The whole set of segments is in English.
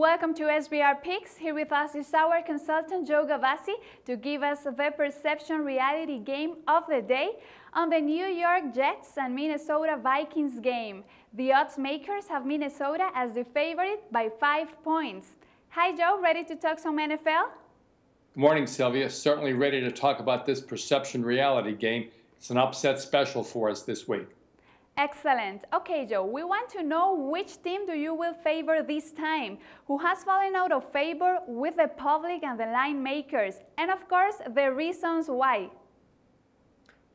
Welcome to SBR Peaks. Here with us is our consultant Joe Gavassi to give us the perception reality game of the day on the New York Jets and Minnesota Vikings game. The odds makers have Minnesota as the favorite by five points. Hi Joe, ready to talk some NFL? Good morning Sylvia, certainly ready to talk about this perception reality game. It's an upset special for us this week. Excellent. Okay, Joe, we want to know which team do you will favor this time, who has fallen out of favor with the public and the line makers, and of course, the reasons why.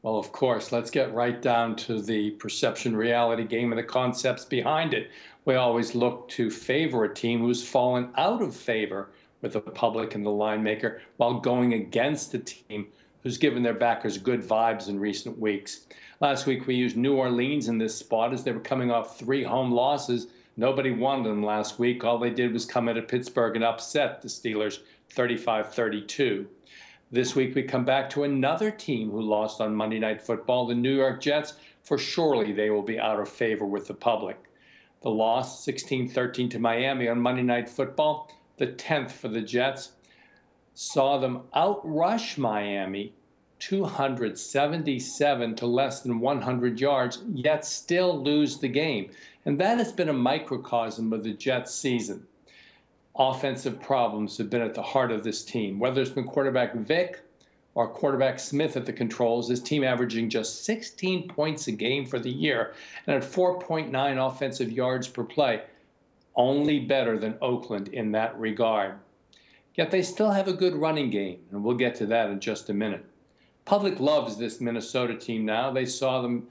Well, of course, let's get right down to the perception reality game and the concepts behind it. We always look to favor a team who's fallen out of favor with the public and the line maker while going against the team who's given their backers good vibes in recent weeks. Last week, we used New Orleans in this spot as they were coming off three home losses. Nobody won them last week. All they did was come into Pittsburgh and upset the Steelers 35 32. This week, we come back to another team who lost on Monday Night Football, the New York Jets, for surely they will be out of favor with the public. The loss, 16 13 to Miami on Monday Night Football, the 10th for the Jets, saw them outrush Miami 277 to less than 100 yards, yet still lose the game. And that has been a microcosm of the Jets season. Offensive problems have been at the heart of this team. Whether it's been quarterback Vic or quarterback Smith at the controls, This team averaging just 16 points a game for the year and at 4.9 offensive yards per play, only better than Oakland in that regard. Yet they still have a good running game, and we'll get to that in just a minute public loves this Minnesota team now. They saw them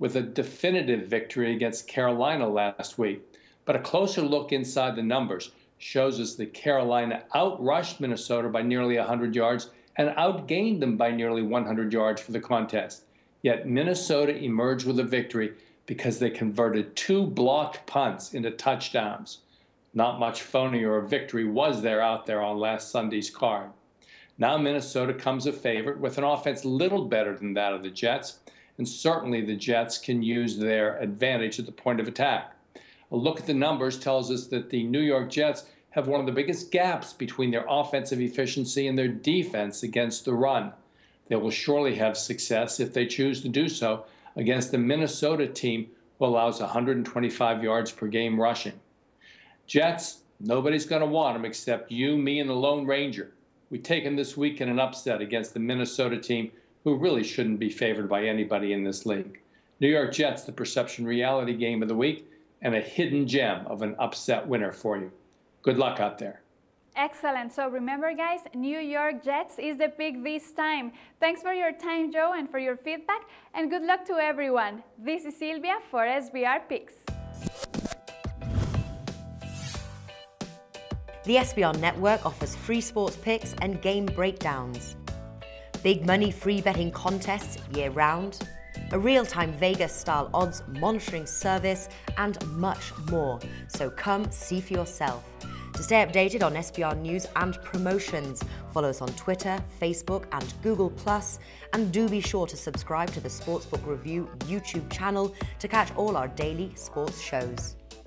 with a definitive victory against Carolina last week. But a closer look inside the numbers shows us that Carolina outrushed Minnesota by nearly 100 yards and outgained them by nearly 100 yards for the contest. Yet Minnesota emerged with a victory because they converted two blocked punts into touchdowns. Not much phony or victory was there out there on last Sunday's card. Now Minnesota comes a favorite with an offense little better than that of the Jets, and certainly the Jets can use their advantage at the point of attack. A look at the numbers tells us that the New York Jets have one of the biggest gaps between their offensive efficiency and their defense against the run. They will surely have success if they choose to do so against the Minnesota team who allows 125 yards per game rushing. Jets, nobody's going to want them except you, me, and the Lone Ranger. We take taken this week in an upset against the Minnesota team, who really shouldn't be favored by anybody in this league. New York Jets, the perception reality game of the week, and a hidden gem of an upset winner for you. Good luck out there. Excellent. So remember, guys, New York Jets is the pick this time. Thanks for your time, Joe, and for your feedback, and good luck to everyone. This is Silvia for SBR Picks. The SBR network offers free sports picks and game breakdowns, big money free betting contests year round, a real-time Vegas-style odds monitoring service, and much more. So come see for yourself. To stay updated on SBR news and promotions, follow us on Twitter, Facebook, and Google+, and do be sure to subscribe to the Sportsbook Review YouTube channel to catch all our daily sports shows.